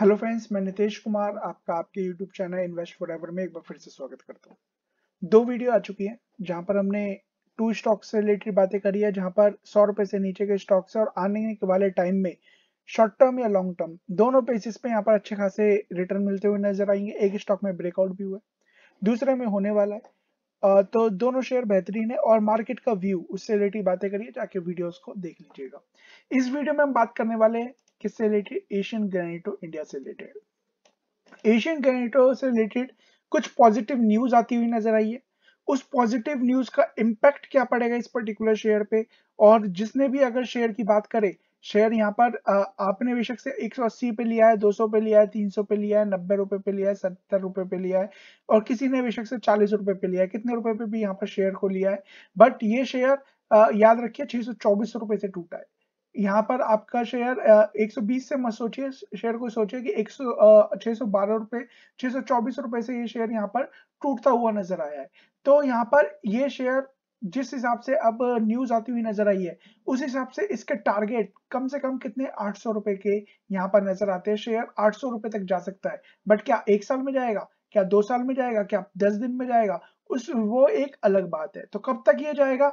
Hello friends मैं नितेश कुमार आपका आपके यूट्यूब चैनल इन्वेस्ट फॉर में एक बार फिर से स्वागत करता हूँ दो वीडियो आ चुकी है जहां पर हमने टू स्टॉक्स से रिलेटेड बातें करी है जहां पर सौ रुपए से नीचे के स्टॉक्स और आने के वाले टाइम में शॉर्ट टर्म या लॉन्ग टर्म दोनों बेसिस पे यहाँ पर अच्छे खासे रिटर्न मिलते हुए नजर आएंगे एक स्टॉक में ब्रेकआउट भी हुआ दूसरे में होने वाला है तो दोनों शेयर बेहतरीन है और मार्केट का व्यू उससे रिलेटेड बातें करिए जाके वीडियोस को देख लीजिएगा इस वीडियो में हम बात करने वाले हैं किससे रिलेटेड एशियन ग्रेनेटो इंडिया से रिलेटेड एशियन ग्रेनेटो से रिलेटेड कुछ पॉजिटिव न्यूज आती हुई नजर आई है उस पॉजिटिव न्यूज का इम्पैक्ट क्या पड़ेगा इस पर्टिकुलर शेयर पे और जिसने भी अगर शेयर की बात करे शेयर यहाँ पर आपने बेशक से 180 पे लिया है 200 पे लिया है 300 पे लिया है नब्बे रुपए पे लिया है सत्तर रुपए पे लिया है और किसी ने बेशक से चालीस रुपए पे लिया है कितने रुपए पे भी यहाँ पर शेयर को लिया है बट ये शेयर याद रखिए छह सौ रुपए से टूटा है यहाँ पर आपका शेयर 120 से मत सोचिए शेयर को सोचिए कि एक सौ बारह रुपए छह सौ चौबीस रुपए से ये शेयर यहाँ पर टूटता हुआ नजर आया है तो यहाँ पर ये शेयर जिस हिसाब से अब न्यूज आती हुई नजर आई है उस हिसाब से इसके टारगेट कम से कम कितने आठ सौ रुपए के यहाँ पर नजर आते हैं शेयर आठ सौ रुपए तक जा सकता है बट क्या एक साल में जाएगा क्या दो साल में जाएगा क्या दस दिन में जाएगा उस वो एक अलग बात है तो कब तक ये जाएगा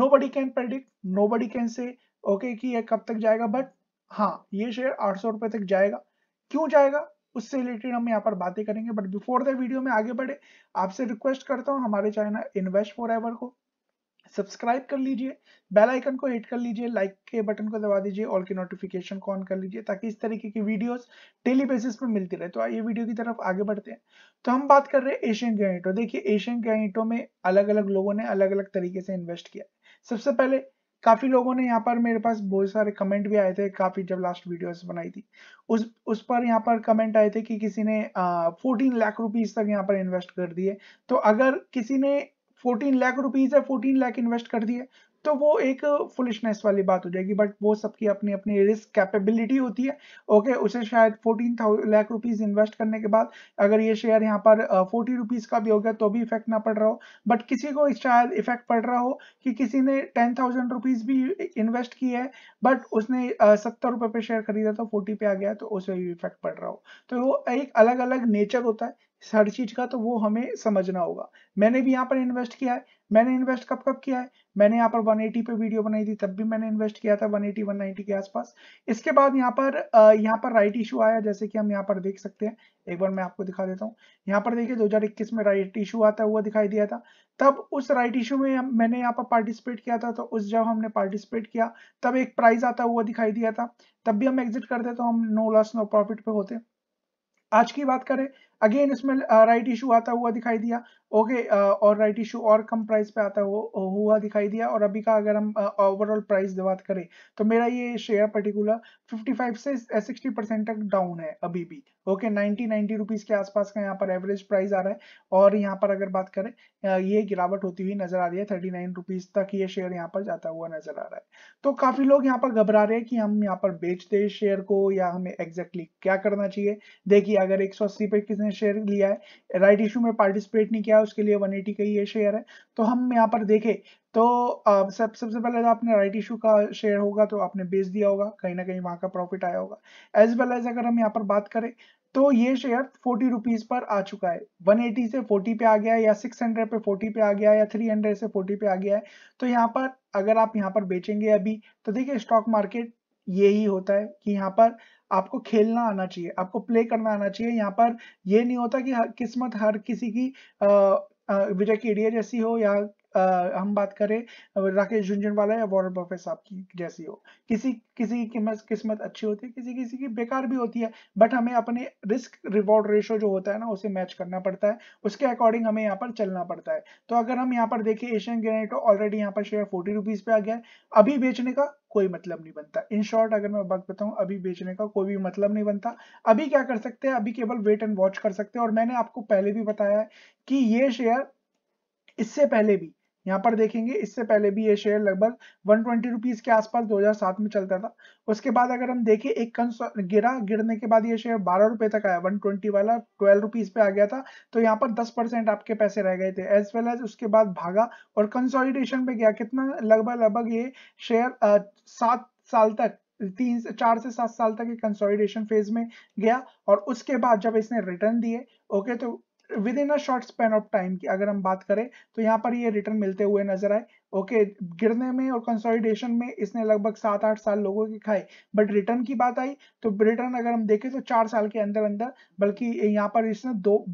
nobody can predict nobody can say okay कि ये कब तक जाएगा बट हाँ ये शेयर आठ सौ रुपए तक जाएगा क्यों जाएगा उससे रिलेटेड हम यहाँ पर बातें करेंगे बट बिफोर द वीडियो में आगे बढ़े आपसे रिक्वेस्ट करता हूँ हमारे चैनल इन्वेस्ट फॉर एवर को सब्सक्राइब कर लीजिए बेल आइकन को हिट कर लीजिए लाइक के बटन को दबा दीजिए और की नोटिफिकेशन को ऑन कर लीजिए ताकि इस तरीके की वीडियोस डेली बेसिस पर मिलती रहे तो आइए वीडियो की तरफ आगे बढ़ते हैं तो हम बात कर रहे हैं एशियन गैनिटो देखिए एशियन गैनिटो में अलग अलग लोगों ने अलग अलग तरीके से इन्वेस्ट किया सबसे पहले काफ़ी लोगों ने यहाँ पर मेरे पास बहुत सारे कमेंट भी आए थे काफ़ी जब लास्ट वीडियो बनाई थी उस उस पर यहाँ पर कमेंट आए थे कि किसी ने फोर्टीन लाख रुपीज़ तक यहाँ पर इन्वेस्ट कर दिए तो अगर किसी ने फोर्टीन लाख रुपीज़ या फोर्टीन लाख इन्वेस्ट कर दिए तो वो एक फुलिशनेस वाली बात हो जाएगी बट वो सबकी अपनी अपनी रिस्क कैपेबिलिटी होती है ओके उसे शायद फोर्टीन लाख रुपीज इन्वेस्ट करने के बाद अगर ये शेयर यहाँ पर फोर्टी रुपीज का भी हो गया तो भी इफेक्ट ना पड़ रहा हो बट किसी को शायद इफेक्ट पड़ रहा हो कि किसी ने टेन थाउजेंड रुपीज भी इन्वेस्ट की है बट उसने सत्तर रुपए पे शेयर खरीदा तो फोर्टी पे आ गया तो उसे भी इफेक्ट पड़ रहा हो तो वो एक अलग अलग नेचर होता है हर चीज का तो वो हमें समझना होगा मैंने भी यहाँ पर इन्वेस्ट किया है मैंने इन्वेस्ट कब कब किया है मैंने यहाँ पर 180 पे वीडियो बनाई थी तब भी मैंने इन्वेस्ट किया था 180 190 के आसपास इसके बाद यहाँ पर यहाँ पर राइट इशू आया जैसे कि हम यहाँ पर देख सकते हैं एक बार मैं आपको दिखा देता हूँ यहाँ पर देखिए 2021 में राइट इशू आता हुआ दिखाई दिया था तब उस राइट इशू में मैंने यहाँ पर पार्टिसिपेट किया था तो उस जब हमने पार्टिसिपेट किया तब एक प्राइस आता हुआ दिखाई दिया था तब भी हम एग्जिट करते तो हम नो लॉस नो प्रॉफिट पे होते आज की बात करें अगेन इसमें राइट इशू आता हुआ दिखाई दिया ओके और राइट इशू और कम प्राइस पे आता हुआ दिखाई दिया और अभी का अगर हम ओवरऑल प्राइस बात करें तो मेरा ये शेयर पर्टिकुलर 55 से 60 परसेंट तक डाउन है अभी भी ओके नाइनटी नाइन्टी रुपीज के आसपास का यहाँ पर एवरेज प्राइस आ रहा है और यहाँ पर अगर बात करें ये गिरावट होती हुई नजर आ रही है थर्टी नाइन रुपीज तक ये शेयर यहाँ पर जाता हुआ नजर आ रहा है तो काफी लोग यहाँ पर घबरा रहे हैं कि हम यहाँ पर बेचते हैं शेयर को या हमें एग्जैक्टली क्या करना चाहिए देखिए अगर एक सौ अस्सी पे किसी किसने शेयर लिया है राइट इशू में पार्टिसिपेट नहीं किया उसके लिए 180 का ये शेयर है तो हम यहाँ पर देखें तो सब सबसे सब पहले तो आपने राइट इशू का शेयर होगा तो आपने बेच दिया होगा कहीं ना कहीं वहां का प्रॉफिट आया होगा एज वेल एज अगर हम यहाँ पर बात करें तो ये शेयर फोर्टी रुपीज पर आ चुका है 180 से 40 पे आ गया है या 600 पे 40 पे आ गया है या 300 से 40 पे आ गया है तो यहाँ पर अगर आप यहाँ पर बेचेंगे अभी तो देखिए स्टॉक मार्केट ये ही होता है कि यहाँ पर आपको खेलना आना चाहिए आपको प्ले करना आना चाहिए यहाँ पर ये नहीं होता कि हर किस्मत हर किसी की विजय केडिया जैसी हो या आ, हम बात करें राकेश झुंझुनवाला या वॉरेन बफे साहब की जैसी हो किसी किसी की किस्मत किस्मत अच्छी होती है किसी किसी की बेकार भी होती है बट हमें अपने रिस्क रिवॉर्ड रेशो जो होता है ना उसे मैच करना पड़ता है उसके अकॉर्डिंग हमें यहाँ पर चलना पड़ता है तो अगर हम यहाँ पर देखें एशियन ग्रेनेट ऑलरेडी यहाँ पर शेयर फोर्टी रुपीज पे आ गया है अभी बेचने का कोई मतलब नहीं बनता इन शॉर्ट अगर मैं बात बताऊं अभी बेचने का कोई भी मतलब नहीं बनता अभी क्या कर सकते हैं अभी केवल वेट एंड वॉच कर सकते हैं और मैंने आपको पहले भी बताया है कि ये शेयर इससे पहले भी यहाँ पर देखेंगे इससे पहले भी ये शेयर लगभग वन ट्वेंटी रुपीज के आसपास 2007 में चलता था उसके बाद अगर हम देखें एक कंस गिरा गिरने के बाद ये शेयर बारह रुपए तक आया वन ट्वेंटी वाला ट्वेल्व रुपीज पे आ गया था तो यहाँ पर दस परसेंट आपके पैसे रह गए थे एज वेल एज उसके बाद भागा और कंसोलिडेशन पे गया कितना लगभग लगभग ये शेयर सात साल तक तीन से चार से सात साल तक ये कंसोलिडेशन फेज में गया और उसके बाद जब इसने रिटर्न दिए ओके तो within a short span of time की अगर हम बात करें तो यहाँ पर ये रिटर्न मिलते हुए नजर आए ओके okay, गिरने में और कंसोलिडेशन में इसने लगभग सात आठ साल लोगों के खाए बट रिटर्न की बात आई तो रिटर्न अगर हम देखें तो चार साल के अंदर अंदर बल्कि यहाँ पर इसने दो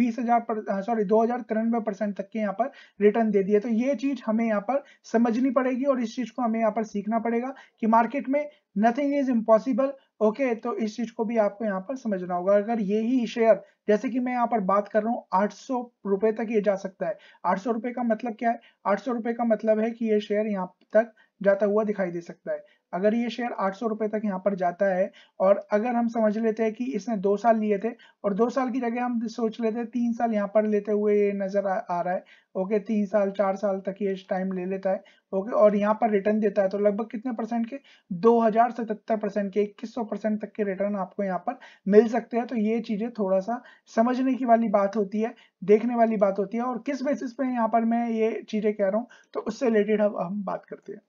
बीस हजार सॉरी दो हजार तिरानवे परसेंट तक के यहाँ पर रिटर्न दे दिए तो ये चीज हमें यहाँ पर समझनी पड़ेगी और इस चीज को हमें यहाँ पर सीखना पड़ेगा कि मार्केट में nothing is impossible okay okay, तो इस चीज को भी आपको यहाँ पर समझना होगा अगर ये ही शेयर जैसे कि मैं यहाँ पर बात कर रहा हूँ आठ सौ रुपए तक ये जा सकता है आठ सौ रुपए का मतलब क्या है आठ सौ रुपए का मतलब है कि ये शेयर यहाँ तक जाता हुआ दिखाई दे सकता है अगर ये शेयर आठ सौ रुपए तक यहाँ पर जाता है और अगर हम समझ लेते हैं कि इसने दो साल लिए थे और दो साल की जगह हम सोच लेते हैं तीन साल यहाँ पर लेते हुए ये नजर आ, आ रहा है ओके तीन साल चार साल तक ये टाइम ले लेता है ओके और यहाँ पर रिटर्न देता है तो लगभग कितने परसेंट के दो हजार सतहत्तर परसेंट के इक्कीस सौ परसेंट तक के रिटर्न आपको यहाँ पर मिल सकते हैं तो ये चीजें थोड़ा सा समझने की वाली बात होती है देखने वाली बात होती है और किस बेसिस पे यहाँ पर मैं ये चीजें कह रहा हूँ तो उससे रिलेटेड हम बात करते हैं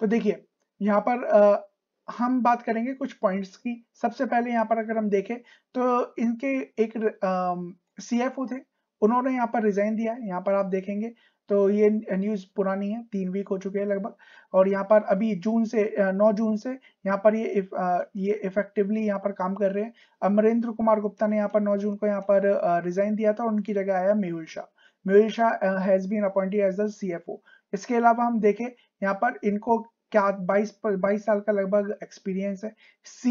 तो देखिए यहाँ पर आ, हम बात करेंगे कुछ पॉइंट्स की सबसे पहले यहाँ पर अगर हम देखें तो इनके एक सी एफ थे उन्होंने यहाँ पर रिजाइन दिया है यहाँ पर आप देखेंगे तो ये न्यूज पुरानी है तीन वीक हो चुके हैं लगभग और यहाँ पर अभी जून से नौ जून से यहाँ पर ये इफ, ये इफेक्टिवली यहाँ पर काम कर रहे हैं अमरेंद्र कुमार गुप्ता ने यहाँ पर नौ जून को यहाँ पर रिजाइन दिया था और उनकी जगह आया Mehul Shah Mehul Shah has been appointed as the C इसके अलावा हम देखें यहाँ पर इनको क्या बाईस बाईस साल का लगभग एक्सपीरियंस है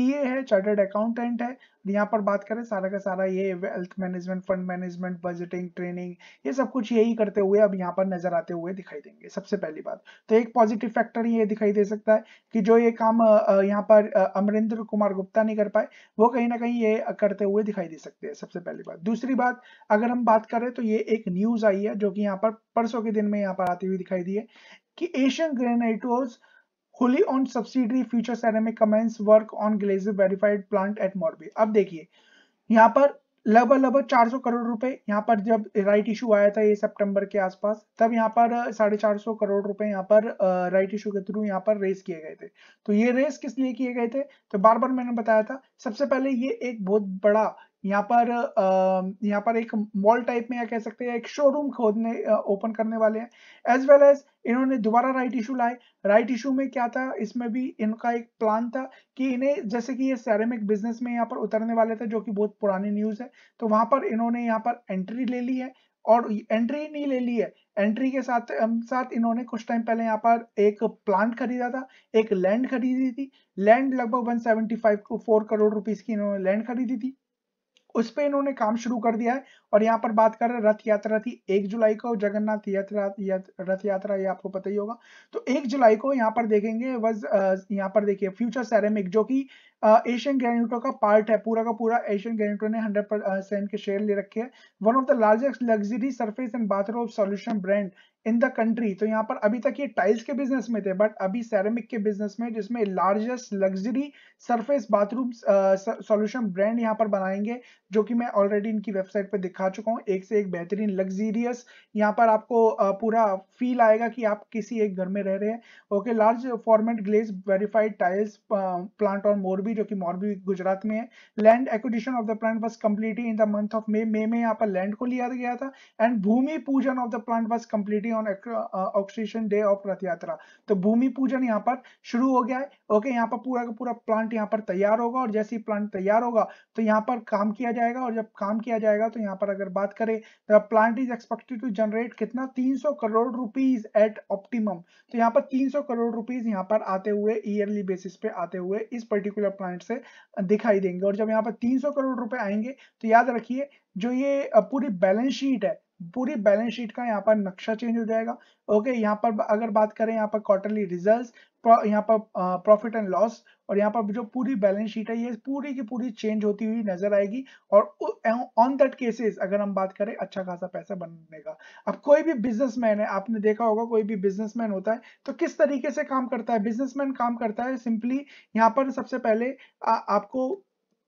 ए है चार्टर्ड अकाउंटेंट है यहाँ पर बात करें सारा का सारा ये wealth management fund management budgeting training ये सब कुछ यही करते हुए अब यहाँ पर नजर आते हुए दिखाई देंगे सबसे पहली बात तो एक पॉजिटिव फैक्टर ये दिखाई दे सकता है कि जो ये काम यहाँ पर अमरिंद्र कुमार गुप्ता नहीं कर पाए वो कहीं ना कहीं ये करते हुए दिखाई दे सकते हैं सबसे पहली बात दूसरी बात अगर हम बात करें तो ये एक न्यूज आई है जो कि यहाँ पर परसों के दिन में यहाँ पर आती हुई दिखाई दी है कि Asian Granito's wholly owned subsidiary future ceramic commence work on glazer verified plant at Morbi. अब देखिए यहाँ पर लगभग लगभग 400 करोड़ रुपए यहाँ पर जब राइट इशू आया था ये सितंबर के आसपास तब यहाँ पर साढ़े चार सौ करोड़ रुपए यहाँ पर राइट इशू के थ्रू यहाँ पर रेस किए गए थे तो ये रेस किस लिए किए गए थे तो बार बार मैंने बताया था सबसे पहले ये एक बहुत बड़ा यहाँ पर यहाँ पर एक मॉल टाइप में या कह सकते हैं एक शोरूम खोदने ओपन करने वाले हैं एज वेल एज इन्होंने दोबारा राइट इशू लाए राइट इशू में क्या था इसमें भी इनका एक प्लान था कि इन्हें जैसे कि ये सैरेमिक बिजनेस में यहाँ पर उतरने वाले थे जो कि बहुत पुरानी न्यूज है तो वहां पर इन्होंने यहाँ पर एंट्री ले ली है और एंट्री नहीं ले ली है एंट्री के साथ साथ इन्होंने कुछ टाइम पहले यहाँ पर एक प्लांट खरीदा था एक लैंड खरीदी थी लैंड लगभग one seventy two four crore rupees की इन्होंने लैंड खरीदी थी उस पर इन्होंने काम शुरू कर दिया है और यहाँ पर बात कर रहे हैं रथ यात्रा थी एक जुलाई को जगन्नाथ यात्रा रथ यात्रा ये आपको पता ही होगा तो एक जुलाई को यहाँ पर देखेंगे वज यहाँ पर देखिए फ्यूचर सैरेमिक जो कि एशियन ग्रेनिटो का पार्ट है पूरा का पूरा एशियन ग्रेनिटो ने हंड्रेड परसेंट के शेयर ले रखे हैं one of the largest luxury surface and bathroom solution brand in the country तो यहाँ पर अभी तक ये टाइल्स के बिजनेस में थे बट अभी सैरमिक के बिजनेस में जिसमें largest luxury surface bathroom solution brand यहाँ पर बनाएंगे जो कि मैं ऑलरेडी इनकी वेबसाइट पे दिखा चुका हूँ एक से एक बेहतरीन लग्जीरियस यहाँ पर आपको आ, पूरा फील आएगा कि आप किसी एक घर में रह रहे हैं okay large format glazed vitrified tiles plant और मोरबी जो कि मोरबी गुजरात में है land acquisition of the plant was completed in the month of May May में यहाँ पर लैंड को लिया गया था एंड भूमि पूजन of the plant was completed anniversary on occasion day of Rath Yatra तो भूमि पूजन यहाँ पर शुरू हो गया है ओके यहाँ पर पूरा का पूरा प्लांट यहाँ पर तैयार होगा और जैसे ही प्लांट तैयार होगा तो यहाँ पर काम किया जाएगा और जब काम किया जाएगा तो यहाँ पर अगर बात करें तो plant is expected to generate कितना तीन करोड़ रुपीज एट ऑप्टिमम तो यहाँ पर तीन करोड़ रुपीज यहाँ पर आते हुए ईयरली बेसिस पे आते हुए इस पर्टिकुलर प्लांट से दिखाई देंगे और जब यहाँ पर तीन करोड़ रुपए आएंगे तो याद रखिए जो ये पूरी बैलेंस शीट है पूरी बैलेंस शीट का यहाँ पर नक्शा चेंज हो जाएगा ओके यहाँ पर अगर बात करें यहाँ पर क्वार्टरली रिजल्ट यहाँ पर प्रॉफिट एंड लॉस और यहाँ पर जो पूरी बैलेंस शीट है ये पूरी की पूरी चेंज होती हुई नजर आएगी और ऑन दैट केसेस अगर हम बात करें अच्छा खासा पैसा बनने का अब कोई भी बिजनेसमैन है आपने देखा होगा कोई भी बिजनेसमैन होता है तो किस तरीके से काम करता है बिजनेसमैन काम करता है सिंपली यहाँ पर सबसे पहले आ, आपको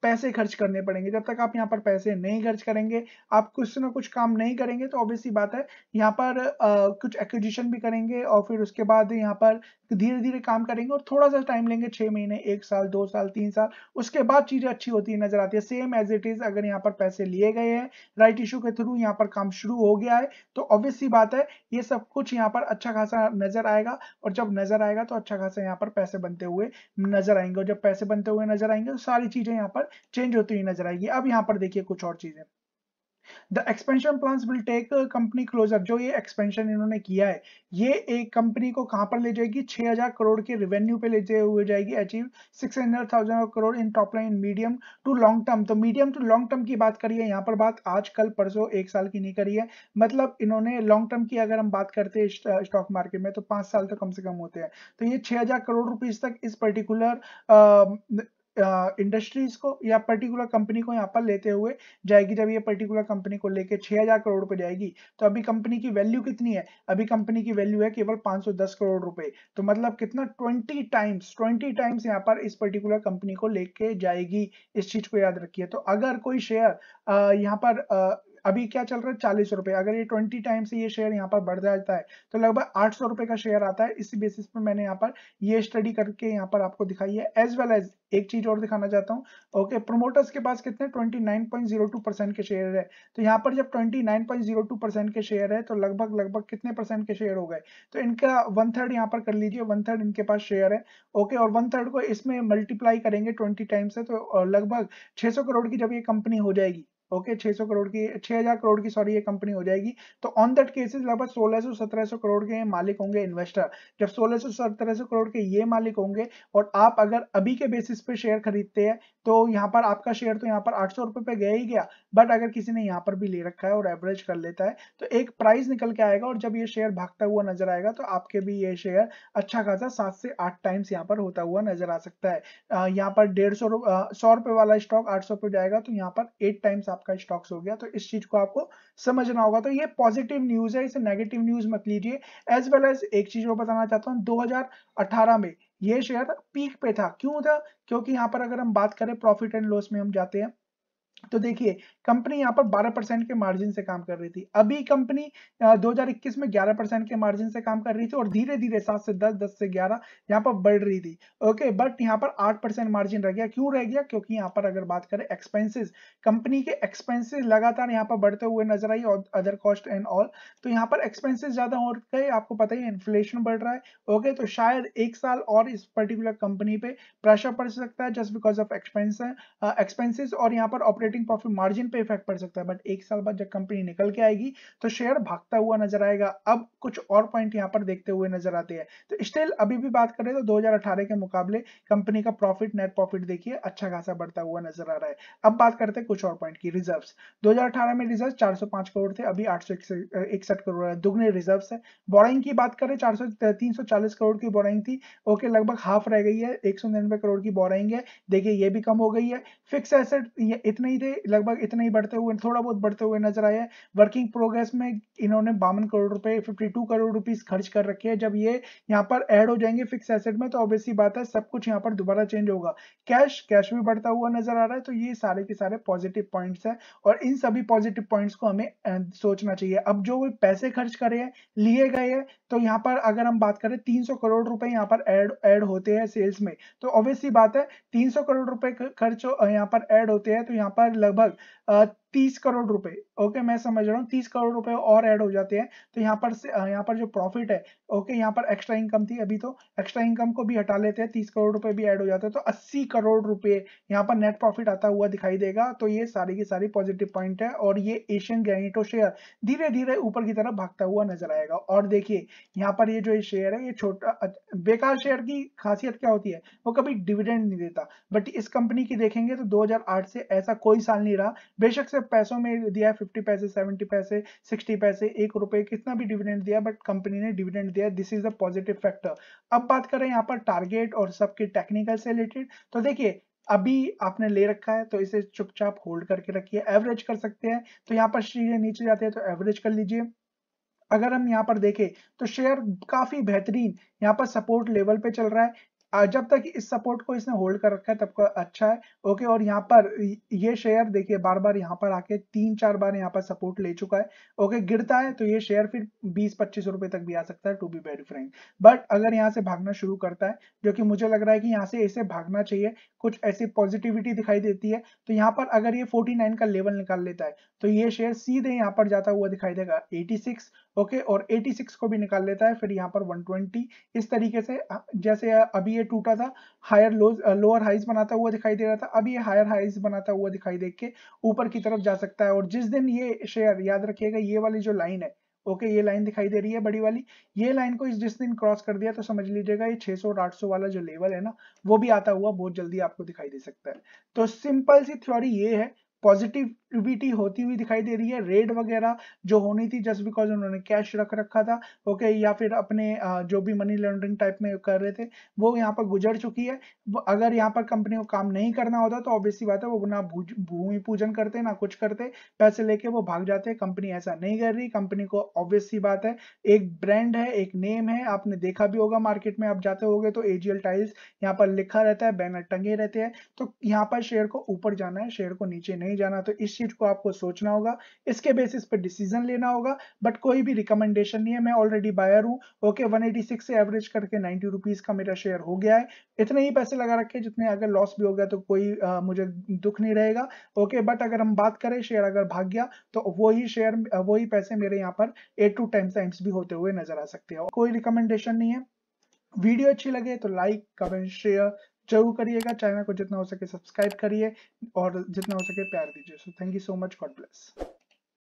पैसे खर्च करने पड़ेंगे जब तक आप यहाँ पर पैसे नहीं खर्च करेंगे आप कुछ ना कुछ काम नहीं करेंगे तो ऑब्वियसली बात है यहाँ पर आ, कुछ एक्विजिशन भी करेंगे और फिर उसके बाद यहाँ पर तो धीरे धीरे काम करेंगे और थोड़ा सा टाइम लेंगे छह महीने एक साल दो साल तीन साल उसके बाद चीजें अच्छी होती नजर आती है सेम एज इट इज अगर यहाँ पर पैसे लिए गए हैं राइट इशू के थ्रू यहाँ पर काम शुरू हो गया है तो ऑब्वियस सी बात है ये सब कुछ यहाँ पर अच्छा खासा नजर आएगा और जब नजर आएगा तो अच्छा खासा यहाँ पर पैसे बनते हुए नजर आएंगे और जब पैसे बनते हुए नजर आएंगे तो सारी चीजें यहाँ पर चेंज होती हुई नजर आएगी अब यहाँ पर देखिए कुछ और चीजें the expansion plan will take company closer जो ये एक्सपेंशन इन्होंने किया है ये एक कंपनी को कहां पर ले जाएगी 6000 करोड़ के रेवेन्यू पे ले हुए जाएगी achieve 600000 crore in top line medium to long term तो मीडियम टू लॉन्ग टर्म की बात करिए यहाँ पर बात आज कल परसों एक साल की नहीं करी है मतलब इन्होंने लॉन्ग टर्म की अगर हम बात करते हैं स्टॉक मार्केट में तो पांच साल तो कम से कम होते हैं तो ये छह करोड़ रुपीज तक इस पर्टिकुलर इंडस्ट्रीज को या पर्टिकुलर कंपनी को यहाँ पर लेते हुए जाएगी जब ये पर्टिकुलर कंपनी को लेके 6000 करोड़ पे जाएगी तो अभी कंपनी की वैल्यू कितनी है अभी कंपनी की वैल्यू है केवल 510 करोड़ रुपए तो मतलब कितना 20 टाइम्स 20 टाइम्स यहाँ पर इस पर्टिकुलर कंपनी को लेके जाएगी इस चीज को याद रखिए तो अगर कोई शेयर यहाँ पर अभी क्या चल रहा है चालीस रुपए अगर ये ट्वेंटी टाइम से ये शेयर यहाँ पर बढ़ जाता है तो लगभग आठ सौ रुपए का शेयर आता है इसी बेसिस पे मैंने यहाँ पर ये स्टडी करके यहाँ पर आपको दिखाई है एज वेल एज एक चीज और दिखाना चाहता हूँ ओके प्रोमोटर्स के पास कितने ट्वेंटी परसेंट के शेयर है तो यहाँ पर जब ट्वेंटी परसेंट के शेयर है तो लगभग लगभग कितने परसेंट के शेयर हो गए तो इनका वन थर्ड यहाँ पर कर लीजिए वन थर्ड इनके पास शेयर है ओके और वन थर्ड को इसमें मल्टीप्लाई करेंगे ट्वेंटी टाइम्स है तो लगभग छह करोड़ की जब ये कंपनी हो जाएगी ओके okay, 600 करोड़ की 6000 करोड़ की सॉरी ये कंपनी हो जाएगी तो ऑन दैट केसेस लगभग 1600 1700 करोड़ के मालिक होंगे इन्वेस्टर जब 1600 1700 करोड़ के ये मालिक होंगे और आप अगर अभी के बेसिस पे शेयर खरीदते हैं तो यहाँ पर आपका शेयर तो यहाँ पर आठ सौ पे गया ही गया बट अगर किसी ने यहाँ पर भी ले रखा है और एवरेज कर लेता है तो एक प्राइस निकल के आएगा और जब ये शेयर भागता हुआ नजर आएगा तो आपके भी ये शेयर अच्छा खासा सात से आठ टाइम्स यहाँ पर होता हुआ नजर आ सकता है यहाँ पर डेढ़ सौ सौ रुपए वाला स्टॉक आठ सौ जाएगा तो यहाँ पर एट टाइम्स आपका स्टॉक्स हो गया तो इस चीज को आपको समझना होगा तो ये पॉजिटिव न्यूज है इसे नेगेटिव न्यूज मत लीजिए एज वेल एज एक चीज और बताना चाहता हूँ दो में ये शेयर पीक पे था क्यों था क्योंकि यहाँ पर अगर हम बात करें प्रॉफिट एंड लॉस में हम जाते हैं तो देखिए कंपनी यहाँ पर 12 परसेंट के मार्जिन से काम कर रही थी अभी कंपनी 2021 में 11 परसेंट के मार्जिन से काम कर रही थी और धीरे धीरे सात से दस दस से ग्यारह यहाँ पर बढ़ रही थी ओके बट यहाँ पर आठ परसेंट मार्जिन रह गया क्यों रह गया क्योंकि यहाँ पर अगर बात करें एक्सपेंसेस कंपनी के एक्सपेंसिस लगातार यहाँ पर बढ़ते हुए नजर आई और अदर कॉस्ट एंड ऑल तो यहाँ पर एक्सपेंसिस ज्यादा हो गए आपको पता ही इन्फ्लेशन बढ़ रहा है ओके तो शायद एक साल और इस पर्टिकुलर कंपनी पे प्रेशर पड़ सकता है just because of expense expenses और यहाँ पर ऑपरेट ऑपरेटिंग प्रॉफिट मार्जिन पे इफेक्ट पड़ सकता है बट एक साल बाद जब कंपनी निकल के आएगी तो शेयर भागता हुआ नजर आएगा अब कुछ और पॉइंट यहाँ पर देखते हुए नजर आते हैं तो स्टिल अभी भी बात करें तो दो के मुकाबले कंपनी का प्रॉफिट नेट प्रॉफिट देखिए अच्छा खासा बढ़ता हुआ नजर आ रहा है अब बात करते हैं कुछ और पॉइंट की रिजर्व दो में रिजर्व चार करोड़ थे अभी आठ करोड़ है दुग्ने रिजर्व है बोराइंग की बात करें चार 340 करोड़ की बोराइंग थी ओके लगभग हाफ रह गई है एक करोड़ की बोराइंग है देखिए ये भी कम हो गई है फिक्स एसेट इतना ही सीधे लगभग इतने ही बढ़ते हुए थोड़ा बहुत बढ़ते हुए नजर आए हैं वर्किंग प्रोग्रेस में इन्होंने बावन करोड़ रुपए 52 करोड़ रुपीस खर्च कर रखे हैं जब ये यहाँ पर ऐड हो जाएंगे फिक्स एसेट में तो ऑब्वियसली बात है सब कुछ यहाँ पर दोबारा चेंज होगा कैश कैश भी बढ़ता हुआ नजर आ रहा है तो ये सारे के सारे पॉजिटिव पॉइंट है और इन सभी पॉजिटिव पॉइंट्स को हमें सोचना चाहिए अब जो पैसे खर्च करे हैं लिए गए हैं तो यहाँ पर अगर हम बात करें 300 करोड़ रुपए यहाँ पर एड एड होते हैं सेल्स में तो ऑब्वियसली बात है 300 करोड़ रुपए खर्च यहाँ पर एड होते हैं तो यहाँ पर लगभग तीस करोड़ रुपए ओके मैं समझ रहा हूँ तीस करोड़ रुपए और ऐड हो जाते हैं तो यहाँ पर से यहाँ पर जो प्रॉफिट है ओके यहाँ पर एक्स्ट्रा इनकम थी अभी तो एक्स्ट्रा इनकम को भी हटा लेते हैं तीस करोड़ रुपए भी ऐड हो जाते हैं तो अस्सी करोड़ रुपए यहाँ पर नेट प्रॉफिट आता हुआ दिखाई देगा तो ये सारी की सारी पॉजिटिव पॉइंट है और ये एशियन गैनिटो शेयर धीरे धीरे ऊपर की तरफ भागता हुआ नजर आएगा और देखिए यहाँ पर ये जो शेयर है ये छोटा बेकार शेयर की खासियत क्या होती है वो कभी डिविडेंड नहीं देता बट इस कंपनी की देखेंगे तो दो से ऐसा कोई साल नहीं रहा बेशक से पैसों में दिया है फिफ्टी पैसे सेवेंटी पैसे सिक्सटी पैसे एक रुपए कितना भी डिविडेंड दिया बट कंपनी ने डिविडेंड दिया this is a positive factor अब बात करें यहाँ पर टारगेट और सबके टेक्निकल से रिलेटेड तो देखिए अभी आपने ले रखा है तो इसे चुपचाप होल्ड करके रखिए एवरेज कर सकते हैं तो यहाँ पर शेयर नीचे जाते हैं तो एवरेज कर लीजिए अगर हम यहाँ पर देखें तो शेयर काफी बेहतरीन यहाँ पर सपोर्ट लेवल पे चल रहा है जब तक इस सपोर्ट को इसने होल्ड कर रखा है तब का अच्छा है ओके और यहाँ पर ये शेयर देखिए बार बार यहाँ पर आके तीन चार बार यहाँ पर सपोर्ट ले चुका है ओके गिरता है तो ये शेयर फिर बीस पच्चीस रुपए तक भी आ सकता है to be very friend but अगर यहाँ से भागना शुरू करता है जो कि मुझे लग रहा है कि यहाँ से इसे भागना चाहिए कुछ ऐसी पॉजिटिविटी दिखाई देती है तो यहाँ पर अगर ये फोर्टी का लेवल निकाल लेता है तो ये शेयर सीधे यहाँ पर जाता हुआ दिखाई देगा एटी सिक्स ओके और 86 को भी निकाल लेता है फिर यहाँ पर 120 इस तरीके से जैसे अभी ये टूटा था हायर लोज लोअर हाइज बनाता हुआ दिखाई दे रहा था अभी ये हायर हाइज बनाता हुआ दिखाई देख के ऊपर की तरफ जा सकता है और जिस दिन ये शेयर याद रखिएगा ये वाली जो लाइन है ओके okay, ये लाइन दिखाई दे रही है बड़ी वाली ये लाइन को इस जिस दिन क्रॉस कर दिया तो समझ लीजिएगा ये 600 800 वाला जो लेवल है ना वो भी आता हुआ बहुत जल्दी आपको दिखाई दे सकता है तो सिंपल सी थ्योरी ये है पॉजिटिव इक्विटी होती हुई दिखाई दे रही है रेड वगैरह जो होनी थी जस्ट बिकॉज उन्होंने कैश रख रखा था ओके okay, या फिर अपने जो भी मनी लॉन्ड्रिंग टाइप में कर रहे थे वो यहाँ पर गुजर चुकी है अगर यहाँ पर कंपनी को काम नहीं करना होता तो ऑब्वियसली बात है वो ना भूमि पूजन करते ना कुछ करते पैसे लेके वो भाग जाते हैं कंपनी ऐसा नहीं कर रही कंपनी को ऑब्वियसली बात है एक ब्रांड है एक नेम है आपने देखा भी होगा मार्केट में आप जाते हो तो एजीएल टाइल्स यहाँ पर लिखा रहता है बैनर टंगे रहते हैं तो यहाँ पर शेयर को ऊपर जाना है शेयर को नीचे नहीं जाना तो इस चीज को आपको सोचना होगा इसके बेसिस पर डिसीजन लेना होगा बट कोई भी रिकमेंडेशन नहीं है मैं ऑलरेडी बायर हूँ ओके वन से एवरेज करके नाइन्टी रुपीज का मेरा शेयर हो गया है इतने ही पैसे लगा रखे जितने अगर लॉस भी हो गया तो कोई आ, मुझे दुख नहीं रहेगा ओके बट अगर हम बात करें शेयर अगर भाग गया तो वही शेयर वही पैसे मेरे यहाँ पर एट टू टेन टाइम्स भी होते हुए नजर आ सकते हैं कोई रिकमेंडेशन नहीं है वीडियो अच्छी लगे तो लाइक कमेंट शेयर जरूर करिएगा चैनल को जितना हो सके सब्सक्राइब करिए और जितना हो सके प्यार दीजिए so thank you so much God bless